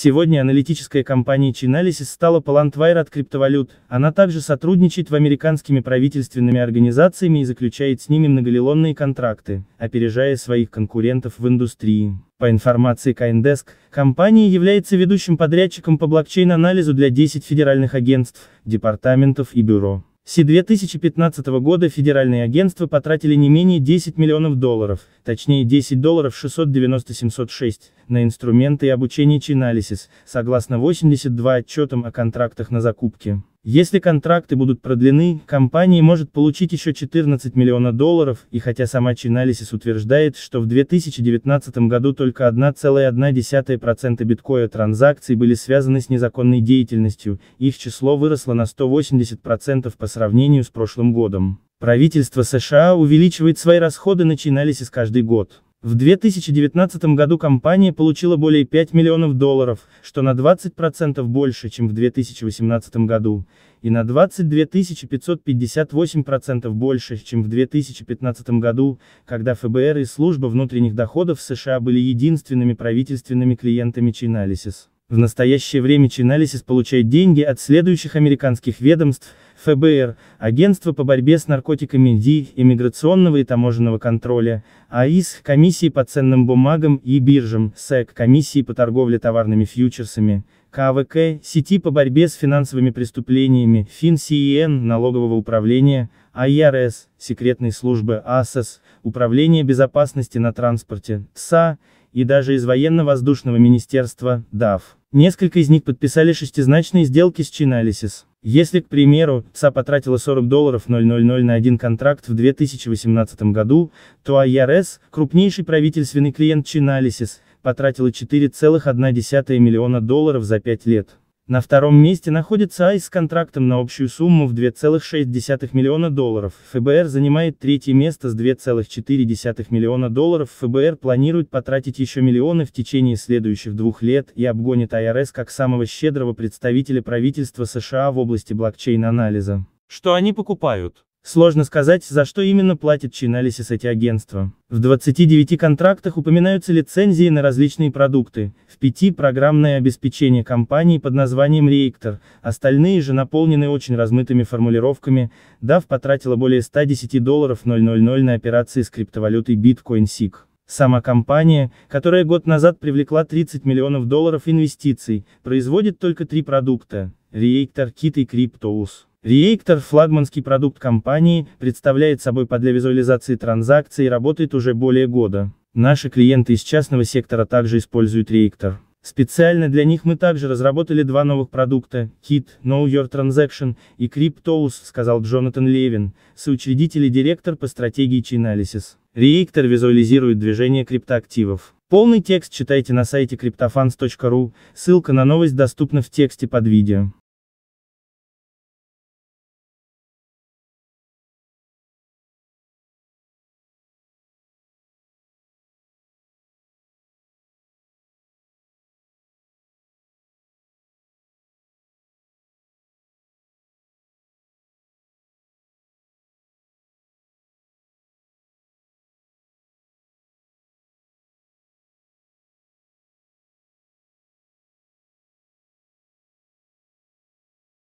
Сегодня аналитическая компания Chainalysis стала палантвайр от криптовалют, она также сотрудничает в американскими правительственными организациями и заключает с ними многолилонные контракты, опережая своих конкурентов в индустрии. По информации CoinDesk, компания является ведущим подрядчиком по блокчейн-анализу для 10 федеральных агентств, департаментов и бюро. Си 2015 года федеральные агентства потратили не менее 10 миллионов долларов, точнее 10 долларов 69706, на инструменты и обучение Chainalysis, согласно 82 отчетам о контрактах на закупки. Если контракты будут продлены, компания может получить еще 14 миллионов долларов, и хотя сама Chainalysis утверждает, что в 2019 году только 1,1% биткоя транзакций были связаны с незаконной деятельностью, их число выросло на 180% по сравнению с прошлым годом. Правительство США увеличивает свои расходы на Chainalysis каждый год. В 2019 году компания получила более 5 миллионов долларов, что на 20% больше, чем в 2018 году, и на 22 558% больше, чем в 2015 году, когда ФБР и Служба внутренних доходов США были единственными правительственными клиентами Chainalysis. В настоящее время Chainalysis получает деньги от следующих американских ведомств – ФБР, Агентство по борьбе с наркотиками ДИ, Иммиграционного и таможенного контроля, АИС, Комиссии по ценным бумагам и биржам, СЭК, Комиссии по торговле товарными фьючерсами, КВК, Сети по борьбе с финансовыми преступлениями, ФинСИН, Налогового управления, АЯРС, Секретной службы АСС, управление безопасности на транспорте, СА, и даже из военно-воздушного министерства, ДАФ. Несколько из них подписали шестизначные сделки с Чиналисис. Если, к примеру, ЦА потратила 40 долларов 000 на один контракт в 2018 году, то IRS, крупнейший правительственный клиент Chainalysis, потратила 4,1 миллиона долларов за 5 лет. На втором месте находится АИС с контрактом на общую сумму в 2,6 миллиона долларов, ФБР занимает третье место с 2,4 миллиона долларов, ФБР планирует потратить еще миллионы в течение следующих двух лет и обгонит АРС как самого щедрого представителя правительства США в области блокчейн-анализа. Что они покупают? Сложно сказать, за что именно платит Chainalysis эти агентства. В 29 контрактах упоминаются лицензии на различные продукты, в 5 программное обеспечение компании под названием Reactor, остальные же наполнены очень размытыми формулировками, DAF потратила более 110 долларов 000 на операции с криптовалютой BitcoinSig. Сама компания, которая год назад привлекла 30 миллионов долларов инвестиций, производит только три продукта – Reactor Kit и CryptoUS. Reactor, флагманский продукт компании, представляет собой под для визуализации транзакций и работает уже более года. Наши клиенты из частного сектора также используют Reactor. Специально для них мы также разработали два новых продукта, KIT, Know Your Transaction и Cryptos, сказал Джонатан Левин, соучредитель и директор по стратегии Chainalysis. Reactor визуализирует движение криптоактивов. Полный текст читайте на сайте cryptofans.ru, ссылка на новость доступна в тексте под видео.